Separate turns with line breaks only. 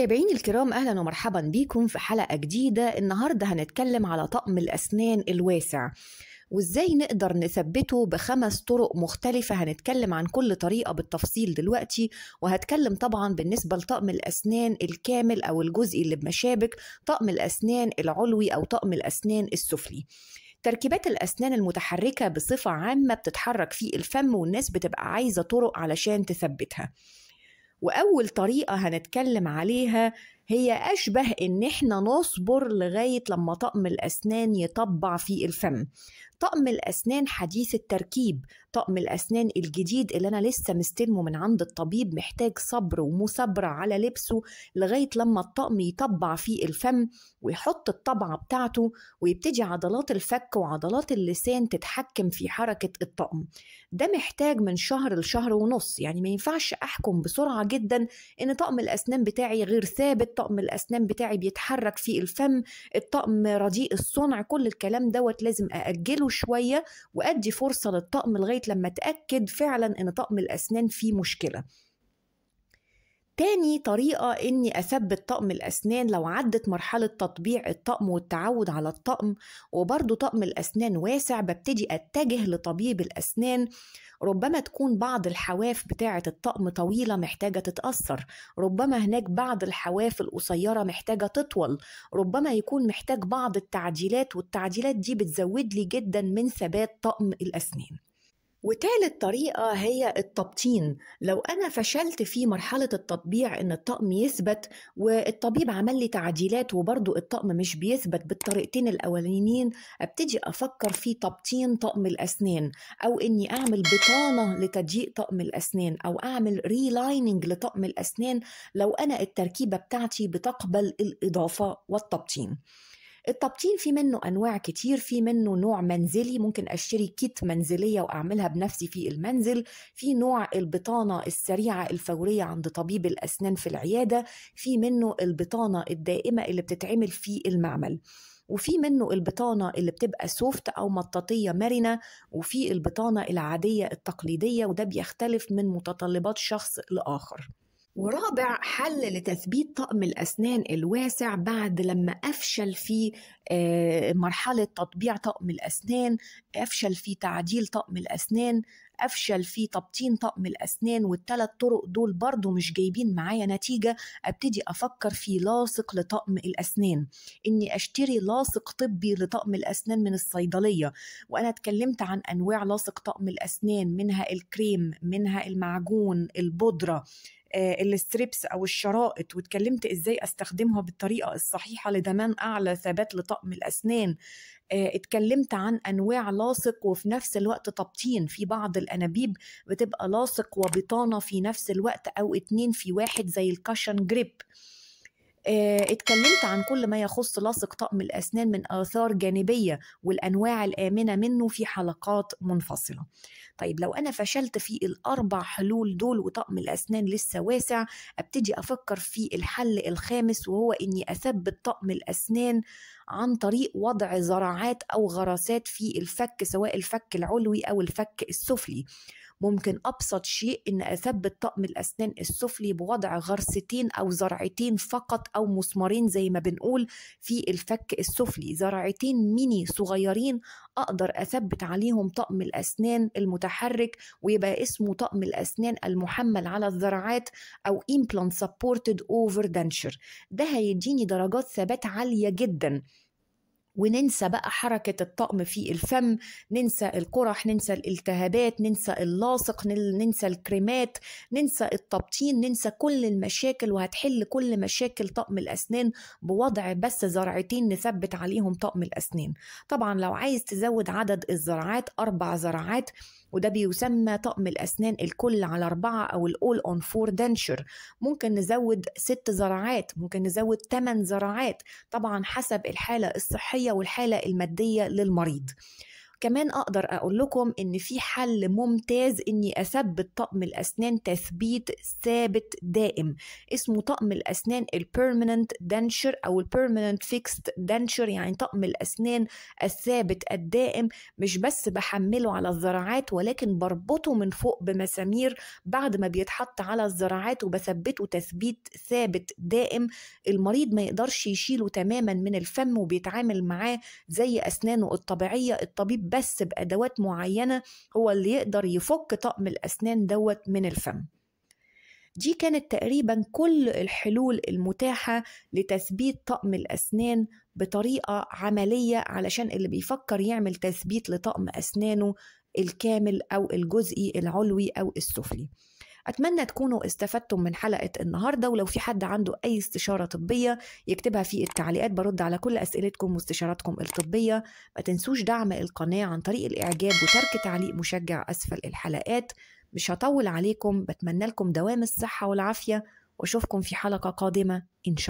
متابعيني الكرام اهلا ومرحبا بيكم في حلقه جديده النهارده هنتكلم على طقم الاسنان الواسع وازاي نقدر نثبته بخمس طرق مختلفة هنتكلم عن كل طريقة بالتفصيل دلوقتي وهتكلم طبعا بالنسبة لطقم الأسنان الكامل أو الجزئي اللي بمشابك طقم الأسنان العلوي أو طقم الأسنان السفلي تركيبات الأسنان المتحركة بصفة عامة بتتحرك في الفم والناس بتبقى عايزة طرق علشان تثبتها واول طريقه هنتكلم عليها هي أشبه إن إحنا نصبر لغاية لما طقم الأسنان يطبع في الفم طقم الأسنان حديث التركيب طقم الأسنان الجديد اللي أنا لسه مستلمه من عند الطبيب محتاج صبر ومثابرة على لبسه لغاية لما الطقم يطبع في الفم ويحط الطبعة بتاعته ويبتدي عضلات الفك وعضلات اللسان تتحكم في حركة الطقم ده محتاج من شهر لشهر ونص يعني ما ينفعش أحكم بسرعة جدا إن طقم الأسنان بتاعي غير ثابت الطقم الاسنان بتاعي بيتحرك في الفم الطقم رديء الصنع كل الكلام دوت لازم ااجله شويه وادي فرصه للطقم لغايه لما اتاكد فعلا ان طقم الاسنان فيه مشكله تاني طريقة إني أثبت طقم الأسنان لو عدت مرحلة تطبيع الطقم والتعود على الطقم وبرضه طقم الأسنان واسع ببتدي أتجه لطبيب الأسنان ربما تكون بعض الحواف بتاعة الطقم طويلة محتاجة تتأثر ربما هناك بعض الحواف القصيرة محتاجة تطول ربما يكون محتاج بعض التعديلات والتعديلات دي بتزود لي جدا من ثبات طقم الأسنان وتالت طريقة هي التبطين لو أنا فشلت في مرحلة التطبيع إن الطقم يثبت والطبيب عمل لي تعديلات وبرضو الطقم مش بيثبت بالطريقتين الأولانيين أبتدي أفكر في تبطين طقم الأسنان أو إني أعمل بطانة لتضييق طقم الأسنان أو أعمل ريلايننج لطقم الأسنان لو أنا التركيبة بتاعتي بتقبل الإضافة والتبطين التبطين في منه انواع كتير في منه نوع منزلي ممكن اشتري كيت منزليه واعملها بنفسي في المنزل في نوع البطانه السريعه الفوريه عند طبيب الاسنان في العياده في منه البطانه الدائمه اللي بتتعمل في المعمل وفي منه البطانة اللي بتبقى سوفت أو مطاطية مرنة وفي البطانة العادية التقليدية وده بيختلف من متطلبات شخص لآخر ورابع حل لتثبيت طقم الأسنان الواسع بعد لما أفشل في آه، مرحلة تطبيع طقم الأسنان أفشل في تعديل طقم الأسنان أفشل في تبطين طقم الأسنان والثلاث طرق دول برضو مش جايبين معايا نتيجة أبتدي أفكر في لاصق لطقم الأسنان إني أشتري لاصق طبي لطقم الأسنان من الصيدلية وأنا اتكلمت عن أنواع لاصق طقم الأسنان منها الكريم منها المعجون البودرة آه، الستريبس او الشرائط واتكلمت ازاي استخدمها بالطريقه الصحيحه لضمان اعلى ثبات لطقم الاسنان آه، اتكلمت عن انواع لاصق وفي نفس الوقت تبطين في بعض الانابيب بتبقى لاصق وبطانه في نفس الوقت او اتنين في واحد زي الكاشن جريب آه، اتكلمت عن كل ما يخص لصق طقم الأسنان من آثار جانبية والأنواع الآمنة منه في حلقات منفصلة طيب لو أنا فشلت في الأربع حلول دول وطقم الأسنان لسه واسع أبتدي أفكر في الحل الخامس وهو إني أثبت طقم الأسنان عن طريق وضع زراعات او غراسات في الفك سواء الفك العلوي او الفك السفلي ممكن ابسط شيء ان اثبت طقم الاسنان السفلي بوضع غرستين او زرعتين فقط او مسمارين زي ما بنقول في الفك السفلي زرعتين ميني صغيرين اقدر اثبت عليهم طقم الاسنان المتحرك ويبقى اسمه طقم الاسنان المحمل على الذراعات او implant supported over denture ده هيديني درجات ثبات عاليه جدا وننسى بقى حركة الطقم في الفم ننسى القرح ننسى الالتهابات ننسى اللاصق ننسى الكريمات ننسى التبطين ننسى كل المشاكل وهتحل كل مشاكل طقم الأسنان بوضع بس زرعتين نثبت عليهم طقم الأسنان طبعا لو عايز تزود عدد الزرعات أربع زرعات وده بيسمى طقم الأسنان الكل على أربعة أو الأول أون فور دنشر ممكن نزود ست زرعات ممكن نزود ثمان زرعات طبعا حسب الحالة الصحية الصحيه والحاله الماديه للمريض كمان اقدر اقول لكم ان في حل ممتاز اني اثبت طقم الاسنان تثبيت ثابت دائم اسمه طقم الاسنان البيرمننت دنشر او البيرمننت فيكست دنشر يعني طقم الاسنان الثابت الدائم مش بس بحمله على الذراعات ولكن بربطه من فوق بمسامير بعد ما بيتحط على الذراعات وبثبته تثبيت ثابت دائم المريض ما يقدرش يشيله تماما من الفم وبيتعامل معاه زي اسنانه الطبيعيه الطبيب بس بأدوات معينة هو اللي يقدر يفك طقم الأسنان دوت من الفم دي كانت تقريبا كل الحلول المتاحة لتثبيت طقم الأسنان بطريقة عملية علشان اللي بيفكر يعمل تثبيت لطقم أسنانه الكامل أو الجزئي العلوي أو السفلي أتمنى تكونوا استفدتم من حلقة النهاردة ولو في حد عنده أي استشارة طبية يكتبها في التعليقات برد على كل أسئلتكم واستشاراتكم الطبية ما تنسوش دعم القناة عن طريق الإعجاب وترك تعليق مشجع أسفل الحلقات مش هطول عليكم بتمنى لكم دوام الصحة والعافية واشوفكم في حلقة قادمة إن شاء الله